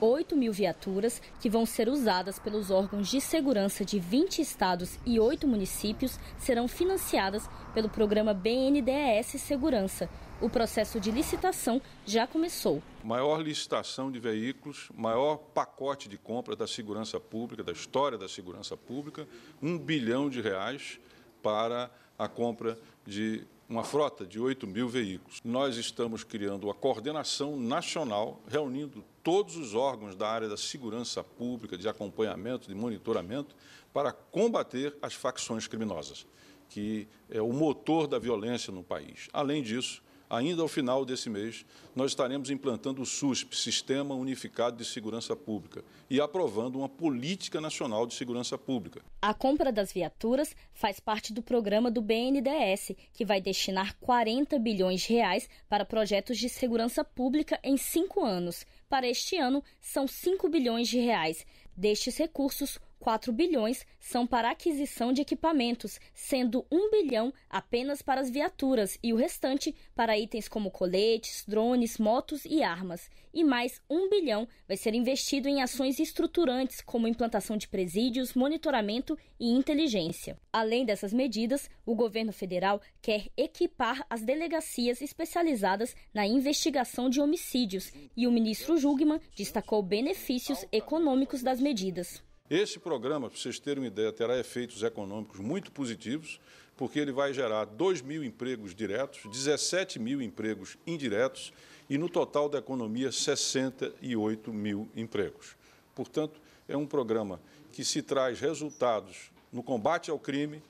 8 mil viaturas que vão ser usadas pelos órgãos de segurança de 20 estados e 8 municípios serão financiadas pelo programa BNDES Segurança. O processo de licitação já começou. Maior licitação de veículos, maior pacote de compra da segurança pública, da história da segurança pública, um bilhão de reais para a compra de uma frota de 8 mil veículos. Nós estamos criando a coordenação nacional, reunindo todos os órgãos da área da segurança pública, de acompanhamento, de monitoramento, para combater as facções criminosas, que é o motor da violência no país. Além disso, ainda ao final desse mês, nós estaremos implantando o SUSP, Sistema Unificado de Segurança Pública, e aprovando uma política nacional de segurança pública. A compra das viaturas faz parte do programa do BNDES, que vai destinar 40 bilhões de reais para projetos de segurança pública em cinco anos. Para este ano, são 5 bilhões de reais. Destes recursos, 4 bilhões são para aquisição de equipamentos, sendo 1 bilhão apenas para as viaturas e o restante para itens como coletes, drones, motos e armas. E mais 1 bilhão vai ser investido em ações estruturantes, como implantação de presídios, monitoramento e inteligência. Além dessas medidas, o governo federal quer equipar as delegacias especializadas na investigação de homicídios e o ministro Jugman destacou benefícios econômicos das medidas. Esse programa, para vocês terem uma ideia, terá efeitos econômicos muito positivos, porque ele vai gerar 2 mil empregos diretos, 17 mil empregos indiretos e, no total da economia, 68 mil empregos. Portanto, é um programa que se traz resultados no combate ao crime,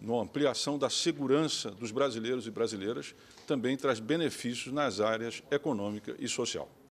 na ampliação da segurança dos brasileiros e brasileiras, também traz benefícios nas áreas econômica e social.